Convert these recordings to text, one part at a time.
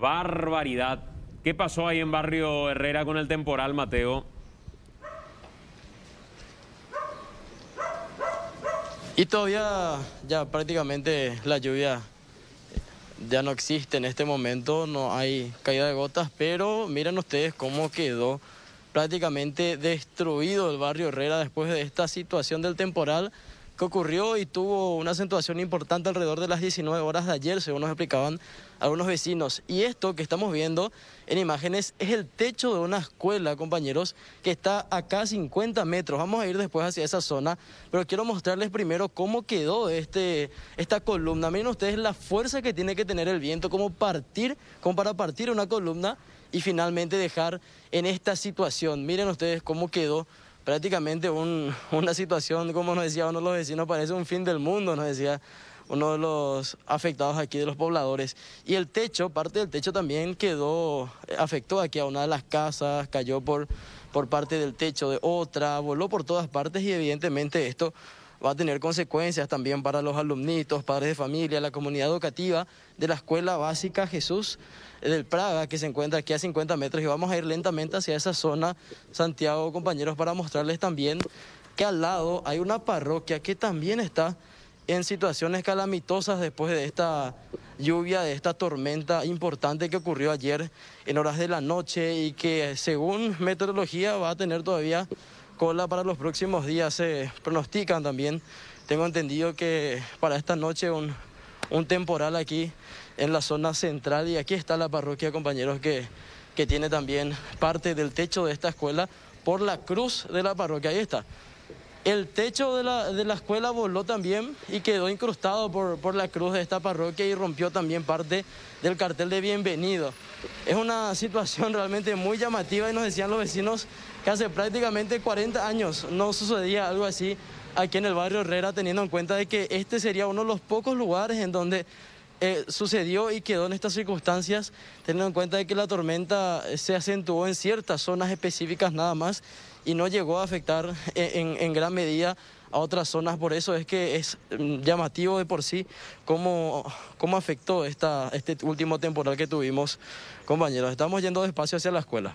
barbaridad. ¿Qué pasó ahí en Barrio Herrera con el temporal, Mateo? Y todavía ya prácticamente la lluvia ya no existe en este momento, no hay caída de gotas, pero miren ustedes cómo quedó prácticamente destruido el barrio Herrera después de esta situación del temporal que ocurrió y tuvo una acentuación importante alrededor de las 19 horas de ayer, según nos explicaban algunos vecinos. Y esto que estamos viendo en imágenes es el techo de una escuela, compañeros, que está acá a 50 metros. Vamos a ir después hacia esa zona, pero quiero mostrarles primero cómo quedó este, esta columna. Miren ustedes la fuerza que tiene que tener el viento, ...cómo partir, como para partir una columna y finalmente dejar en esta situación. Miren ustedes cómo quedó prácticamente una situación, como nos decía uno de los vecinos, parece un fin del mundo, nos decía uno de los afectados aquí de los pobladores. Y el techo, parte del techo también quedó, eh, afectó aquí a una de las casas, cayó por, por parte del techo de otra, voló por todas partes y evidentemente esto va a tener consecuencias también para los alumnitos, padres de familia, la comunidad educativa de la Escuela Básica Jesús del Praga, que se encuentra aquí a 50 metros. Y vamos a ir lentamente hacia esa zona, Santiago, compañeros, para mostrarles también que al lado hay una parroquia que también está en situaciones calamitosas después de esta lluvia, de esta tormenta importante que ocurrió ayer en horas de la noche y que según meteorología va a tener todavía cola para los próximos días se pronostican también. Tengo entendido que para esta noche un, temporal aquí en la zona central y aquí está la parroquia, compañeros, que, que tiene también parte del techo de esta escuela por la cruz de la parroquia. Ahí está. El techo de la, escuela voló también y quedó incrustado por, la cruz de esta parroquia y rompió también parte del cartel de bienvenido. Es una situación realmente muy llamativa y nos decían los vecinos que hace prácticamente 40 años no sucedía algo así aquí en el barrio Herrera, teniendo en cuenta de que este sería uno de los pocos lugares en donde eh, sucedió y quedó en estas circunstancias, teniendo en cuenta que la tormenta eh, se acentuó en ciertas zonas específicas nada más y no llegó a afectar eh, en, gran medida a otras zonas. Por eso es que es mm, llamativo de por sí cómo, cómo afectó esta, este último temporal que tuvimos, compañeros. Estamos yendo despacio hacia la escuela.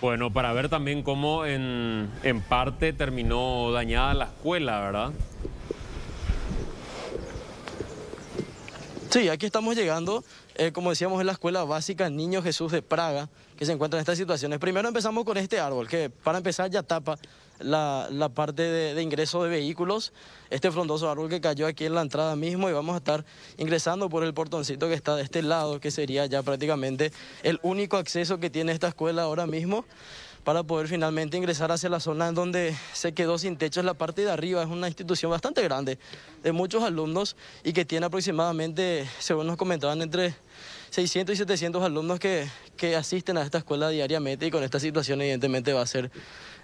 Bueno, para ver también cómo en, en parte terminó dañada la escuela, ¿verdad? Sí, aquí estamos llegando, eh, como decíamos, en la escuela básica Niño Jesús de Praga, que se encuentra en estas situaciones. Primero empezamos con este árbol, que para empezar ya tapa la, parte de, de, ingreso de vehículos, este frondoso árbol que cayó aquí en la entrada mismo y vamos a estar ingresando por el portoncito que está de este lado, que sería ya prácticamente el único acceso que tiene esta escuela ahora mismo para poder finalmente ingresar hacia la zona en donde se quedó sin techo, es la parte de arriba, es una institución bastante grande, de muchos alumnos y que tiene aproximadamente, según nos comentaban, entre 600 y 700 alumnos que, asisten a esta escuela diariamente y con esta situación evidentemente va a ser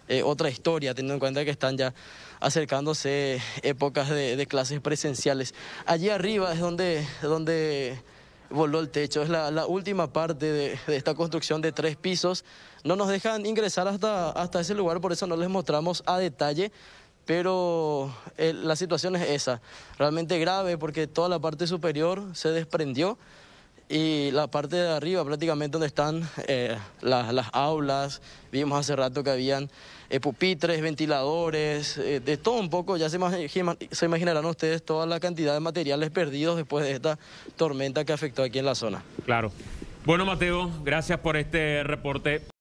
eh, otra historia, teniendo en cuenta que están ya acercándose épocas de, clases presenciales. Allí arriba es donde... donde voló el techo. Es la, última parte de, esta construcción de tres pisos. No nos dejan ingresar hasta, hasta ese lugar, por eso no les mostramos a detalle. Pero eh, la situación es esa, realmente grave porque toda la parte superior se desprendió. Y la parte de arriba, prácticamente donde están eh, las, aulas, vimos hace rato que habían eh, pupitres, ventiladores, eh, de todo un poco, ya se, se imaginarán ustedes toda la cantidad de materiales perdidos después de esta tormenta que afectó aquí en la zona. Claro. Bueno, Mateo, gracias por este reporte.